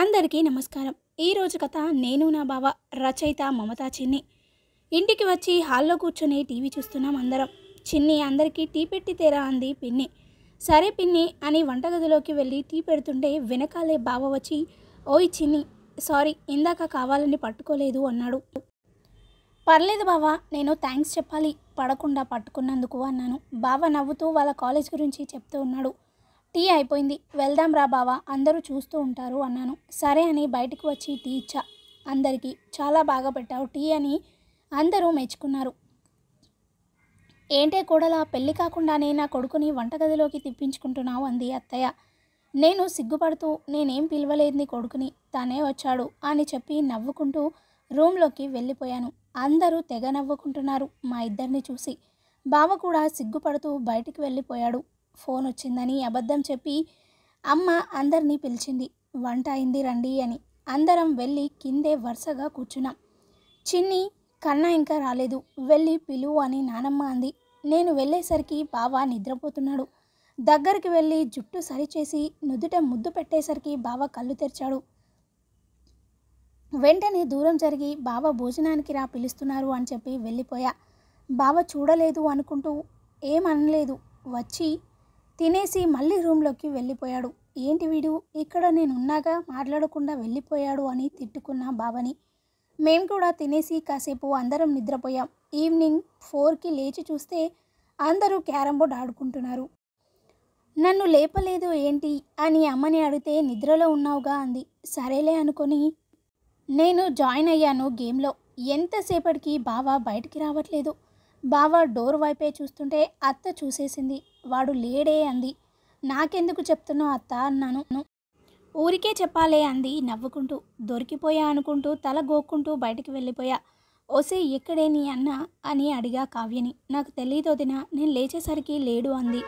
అందరికీ నమస్కారం ఈరోజు కథ నేను నా బావ రచయిత మమతా చిన్ని ఇంటికి వచ్చి హాల్లో కూర్చొని టీవీ చూస్తున్నాం అందరం చిన్ని అందరికీ టీ పెట్టి తేరా అంది పిన్ని సరే పిన్ని అని వంటగదిలోకి వెళ్ళి టీ పెడుతుంటే వెనకాలే బావ వచ్చి ఓయ్ చిన్ని సారీ ఇందాక కావాలని పట్టుకోలేదు అన్నాడు పర్లేదు బావ నేను థ్యాంక్స్ చెప్పాలి పడకుండా పట్టుకున్నందుకు అన్నాను బావ నవ్వుతూ వాళ్ళ కాలేజ్ గురించి చెప్తూ ఉన్నాడు టీ అయిపోయింది వెళ్దాం రా బావా అందరూ చూస్తూ ఉంటారు అన్నాను సరే అని బయటకు వచ్చి టీ ఇచ్చా అందరికీ చాలా బాగా పెట్టావు టీ అని అందరూ మెచ్చుకున్నారు ఏంటే కూడలా పెళ్ళి కాకుండానే నా కొడుకుని వంటగదిలోకి తిప్పించుకుంటున్నావు అంది అత్తయ్య నేను సిగ్గుపడుతూ నేనేం పిలవలేదని కొడుకుని తానే వచ్చాడు అని చెప్పి నవ్వుకుంటూ రూమ్లోకి వెళ్ళిపోయాను అందరూ తెగ నవ్వుకుంటున్నారు మా ఇద్దరిని చూసి బావ కూడా సిగ్గుపడుతూ బయటికి వెళ్ళిపోయాడు ఫోన్ వచ్చిందని అబద్ధం చెప్పి అమ్మ అందరినీ పిలిచింది వంట అయింది రండి అని అందరం వెళ్ళి కిందే వరుసగా కూర్చున్నాం చిన్ని కన్నా ఇంకా రాలేదు వెళ్ళి పిలువు అని నానమ్మ అంది నేను వెళ్ళేసరికి బావా నిద్రపోతున్నాడు దగ్గరికి వెళ్ళి జుట్టు సరిచేసి నుదుట ముద్దు పెట్టేసరికి బావ కళ్ళు తెరిచాడు వెంటనే దూరం జరిగి బావ భోజనానికి రా పిలుస్తున్నారు అని చెప్పి వెళ్ళిపోయా బావ చూడలేదు అనుకుంటూ ఏమనలేదు వచ్చి తినేసి మళ్ళీ రూమ్లోకి వెళ్ళిపోయాడు ఏంటి వీడు ఇక్కడ నేనున్నాగా మాట్లాడకుండా వెళ్ళిపోయాడు అని తిట్టుకున్న బావని మేము కూడా తినేసి కాసేపు అందరం నిద్రపోయాం ఈవినింగ్ ఫోర్కి లేచి చూస్తే అందరూ క్యారమ్ బోర్డ్ ఆడుకుంటున్నారు నన్ను లేపలేదు ఏంటి అని అమ్మని అడిగితే నిద్రలో ఉన్నావుగా అంది సరేలే అనుకొని నేను జాయిన్ అయ్యాను గేమ్లో ఎంతసేపటికి బావ బయటికి రావట్లేదు బావ డోర్ వైపే చూస్తుంటే అత్త చూసేసింది వాడు లేడే అంది నాకెందుకు చెప్తున్నావు అత్త అన్నాను ఊరికే చెప్పాలే అంది నవ్వుకుంటూ దొరికిపోయా అనుకుంటూ తల గోక్కుంటూ బయటికి వెళ్ళిపోయా ఓసే ఎక్కడే నీ అన్న అని అడిగా కావ్యని నాకు తెలియదోదిన నేను లేచేసరికి లేడు అంది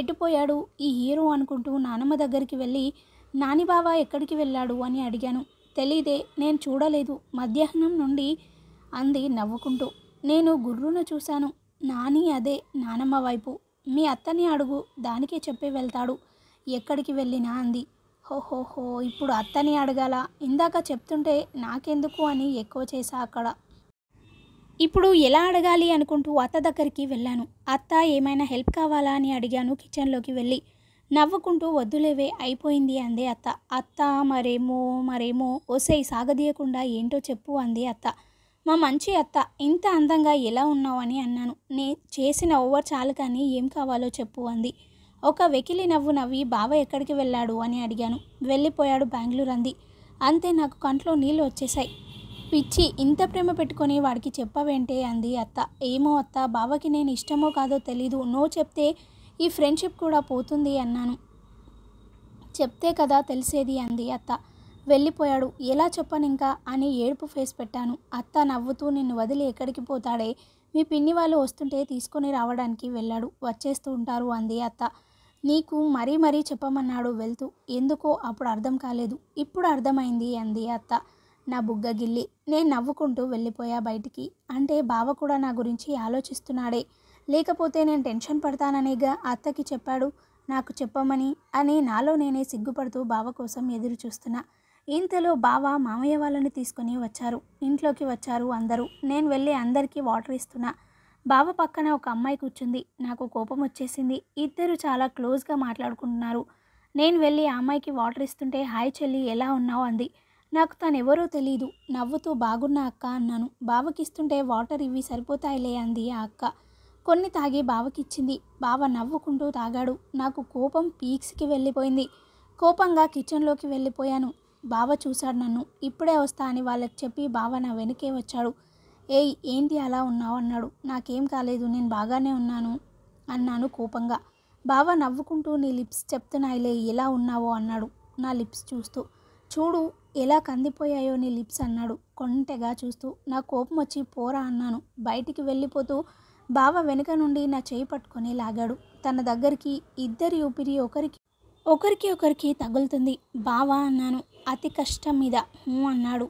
ఎట్టుపోయాడు ఈ హీరో అనుకుంటూ నానమ్మ దగ్గరికి వెళ్ళి నాని బావ ఎక్కడికి వెళ్ళాడు అని అడిగాను తెలీదే నేను చూడలేదు మధ్యాహ్నం నుండి అంది నవ్వుకుంటూ నేను గుర్రును చూశాను నాని అదే నానమ్మ వైపు మీ అత్తని అడుగు దానికే చెప్పి వెళ్తాడు ఎక్కడికి వెళ్ళినా అంది హోహోహో ఇప్పుడు అత్తని అడగాల ఇందాక చెప్తుంటే నాకెందుకు అని ఎక్కువ చేశా అక్కడ ఇప్పుడు ఎలా అడగాలి అనుకుంటూ అత్త దగ్గరికి వెళ్ళాను అత్త ఏమైనా హెల్ప్ కావాలా అని అడిగాను కిచెన్లోకి వెళ్ళి నవ్వుకుంటూ వద్దులేవే అయిపోయింది అంది అత్త అత్త మరేమో మరేమో ఒసే సాగదీయకుండా ఏంటో చెప్పు అంది అత్త మా మంచి అత్త ఇంత అందంగా ఎలా ఉన్నావని అన్నాను నే చేసిన ఓవర్ చాలు కానీ ఏం కావాలో చెప్పు అంది ఒక వెకిలి నవ్వు నవ్వి బావ ఎక్కడికి వెళ్ళాడు అని అడిగాను వెళ్ళిపోయాడు బెంగళూరు అంది అంతే నాకు కంట్లో నీళ్ళు వచ్చేసాయి పిచ్చి ఇంత ప్రేమ పెట్టుకొని వాడికి చెప్పవేంటే అంది అత్త ఏమో అత్త బావకి నేను ఇష్టమో కాదో తెలీదు నో చెప్తే ఈ ఫ్రెండ్షిప్ కూడా పోతుంది అన్నాను చెప్తే కదా తెలిసేది అంది అత్త వెళ్ళిపోయాడు ఎలా చెప్పనింకా అని ఏడుపు ఫేస్ పెట్టాను అత్త నవ్వుతూ నిన్ను వదిలి ఎక్కడికి పోతాడే మీ పిన్ని వాళ్ళు వస్తుంటే తీసుకొని రావడానికి వెళ్ళాడు వచ్చేస్తూ ఉంటారు అంది అత్త నీకు మరీ మరీ చెప్పమన్నాడు వెళ్తూ ఎందుకో అప్పుడు అర్థం కాలేదు ఇప్పుడు అర్థమైంది అంది అత్త నా బుగ్గ గిల్లి నేను నవ్వుకుంటూ వెళ్ళిపోయా బయటికి అంటే బావ కూడా నా గురించి ఆలోచిస్తున్నాడే లేకపోతే నేను టెన్షన్ పడతాననేగా అత్తకి చెప్పాడు నాకు చెప్పమని అని నాలో నేనే సిగ్గుపడుతూ బావ కోసం ఎదురు చూస్తున్నా ఇంతలో బావ మామయ్య వాళ్ళని తీసుకుని వచ్చారు ఇంట్లోకి వచ్చారు అందరూ నేను వెళ్ళి అందరికీ వాటర్ ఇస్తున్నా బావ పక్కన ఒక అమ్మాయి కూర్చుంది నాకు కోపం వచ్చేసింది ఇద్దరు చాలా క్లోజ్గా మాట్లాడుకుంటున్నారు నేను వెళ్ళి ఆ అమ్మాయికి వాటర్ ఇస్తుంటే హాయ్ చెల్లి ఎలా ఉన్నావు అంది నాకు తనెవరో తెలీదు నవ్వుతూ బాగున్నా అక్క అన్నాను బావకిస్తుంటే వాటర్ ఇవి సరిపోతాయిలే అంది ఆ అక్క కొన్ని తాగి బావకిచ్చింది బావ నవ్వుకుంటూ తాగాడు నాకు కోపం పీక్స్కి వెళ్ళిపోయింది కోపంగా కిచెన్లోకి వెళ్ళిపోయాను బావ చూశాడు నన్ను ఇప్పుడే వస్తా అని వాళ్ళకి చెప్పి బావ నా వెనకే వచ్చాడు ఏయ్ ఏంటి అలా ఉన్నావు అన్నాడు నాకేం కాలేదు నేను బాగానే ఉన్నాను అన్నాను కోపంగా బావ నవ్వుకుంటూ నీ లిప్స్ చెప్తున్నాయిలే ఎలా ఉన్నావో అన్నాడు నా లిప్స్ చూస్తూ చూడు ఎలా కందిపోయాయో నీ లిప్స్ అన్నాడు కొంటెగా చూస్తూ నా కోపం వచ్చి పోరా అన్నాను బయటికి వెళ్ళిపోతూ బావ వెనుక నుండి నా చేయి పట్టుకొని లాగాడు తన దగ్గరికి ఇద్దరి ఊపిరి ఒకరికి ఒకరికి ఒకరికి తగులుతుంది బావా అన్నాను అతి కష్టం మీద అన్నాడు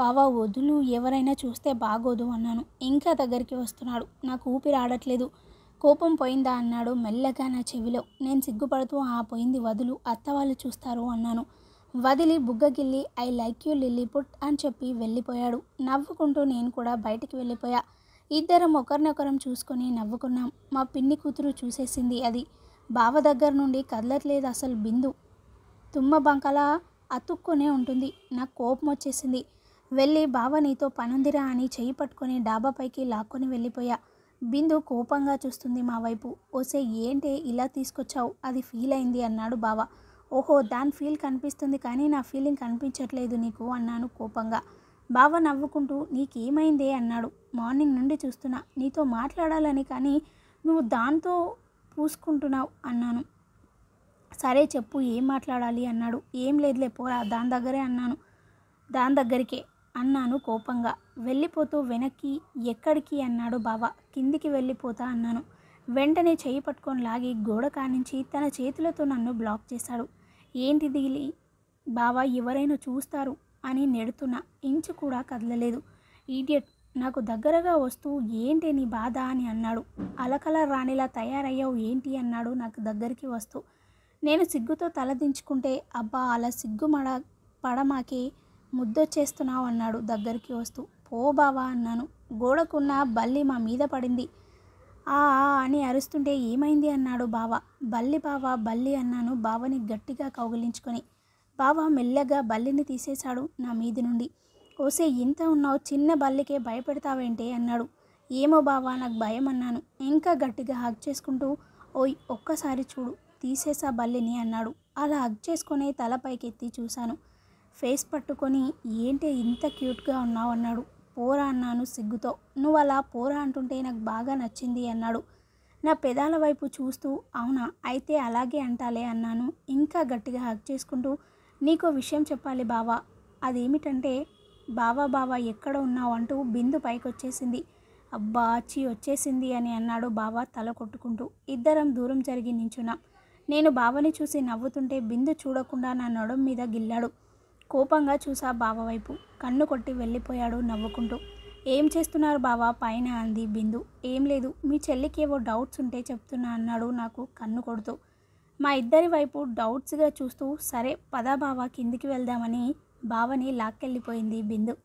బావా వదులు ఎవరైనా చూస్తే బాగోదు అన్నాను ఇంకా దగ్గరికి వస్తున్నాడు నాకు ఊపిరి ఆడట్లేదు కోపం పోయిందా అన్నాడు మెల్లగా నా చెవిలో నేను సిగ్గుపడుతూ ఆ పోయింది వదులు అత్త వాళ్ళు చూస్తారు అన్నాను వదిలి బుగ్గకిల్లి I like you Lilliput అని చెప్పి వెళ్ళిపోయాడు నవ్వుకుంటూ నేను కూడా బయటికి వెళ్ళిపోయా ఇద్దరం ఒకరినొకరం చూసుకొని నవ్వుకున్నాం మా పిన్ని కూతురు చూసేసింది అది బావ దగ్గర నుండి కదలట్లేదు అసలు బిందు తుమ్మ బంకలా అతుక్కునే ఉంటుంది నాకు కోపం వచ్చేసింది వెళ్ళి బావ నీతో పనుందిరా అని చేయి పట్టుకొని డాబాపైకి లాక్కొని వెళ్ళిపోయా బిందు కోపంగా చూస్తుంది మా వైపు ఓసే ఏంటే ఇలా తీసుకొచ్చావు అది ఫీల్ అయింది అన్నాడు బావ ఓహో దాని ఫీల్ కనిపిస్తుంది కానీ నా ఫీలింగ్ కనిపించట్లేదు నీకు అన్నాను కోపంగా బావ నవ్వుకుంటూ నీకేమైందే అన్నాడు మార్నింగ్ నుండి చూస్తున్నా నీతో మాట్లాడాలని కానీ నువ్వు దాంతో పూసుకుంటున్నావు అన్నాను సరే చెప్పు ఏం మాట్లాడాలి అన్నాడు ఏం లేదులే పోరా దాని దగ్గరే అన్నాను దాని దగ్గరికే అన్నాను కోపంగా వెళ్ళిపోతూ వెనక్కి ఎక్కడికి అన్నాడు బావా కిందికి వెళ్ళిపోతా అన్నాను వెంటనే చేయి పట్టుకొని లాగి గోడ కానించి తన చేతులతో నన్ను బ్లాక్ చేశాడు ఏంటి దిగిలి బావ ఎవరైనా చూస్తారు అని నెడుతున్నా ఇంచు కూడా కదలలేదు ఈడియట్ నాకు దగ్గరగా వస్తూ ఏంటి నీ బాధ అని అన్నాడు అలకల రాణిలా తయారయ్యావు ఏంటి అన్నాడు నాకు దగ్గరికి వస్తూ నేను సిగ్గుతో తలదించుకుంటే అబ్బా అలా సిగ్గు మడ పడమాకి ముద్దొచ్చేస్తున్నావు అన్నాడు దగ్గరికి వస్తూ పో బావా అన్నాను గోడకున్న బల్లి మా మీద పడింది ఆ అని అరుస్తుంటే ఏమైంది అన్నాడు బావ బల్లి బావ బల్లి అన్నాను బావని గట్టిగా కౌగిలించుకొని బావ మెల్లగా బల్లిని తీసేశాడు నా మీది నుండి ఓసే ఇంత ఉన్నావు చిన్న బల్లికే భయపెడతావేంటే అన్నాడు ఏమో బావా నాకు భయం అన్నాను ఇంకా గట్టిగా హక్ చేసుకుంటూ ఓయ్ ఒక్కసారి చూడు తీసేసా బల్లిని అన్నాడు అలా హగ్ తల తలపైకెత్తి చూశాను ఫేస్ పట్టుకొని ఏంటి ఇంత క్యూట్గా ఉన్నావు అన్నాడు పోరా అన్నాను సిగ్గుతో నువ్వు అలా పోరా అంటుంటే నాకు బాగా నచ్చింది అన్నాడు నా పెదాల వైపు చూస్తూ అవునా అయితే అలాగే అంటాలే అన్నాను ఇంకా గట్టిగా హగ్ చేసుకుంటూ నీకో విషయం చెప్పాలి బావా అదేమిటంటే బావా బావా ఎక్కడ ఉన్నావు అంటూ బిందు పైకొచ్చేసింది అబ్బా చీ వచ్చేసింది అని అన్నాడు బావా తల కొట్టుకుంటూ ఇద్దరం దూరం జరిగి నించున్నాం నేను బావని చూసి నవ్వుతుంటే బిందు చూడకుండా నా నడుం మీద గిల్లాడు కోపంగా చూసా బావ వైపు కన్ను కొట్టి వెళ్ళిపోయాడు నవ్వుకుంటూ ఏం చేస్తున్నారు బావా పైన అంది బిందు ఏం లేదు మీ చెల్లికి ఏవో డౌట్స్ ఉంటే చెప్తున్నా అన్నాడు నాకు కన్ను కొడుతూ మా ఇద్దరి వైపు డౌట్స్గా చూస్తూ సరే పదా బావ కిందికి వెళ్దామని బావని లాక్కెళ్ళిపోయింది బిందు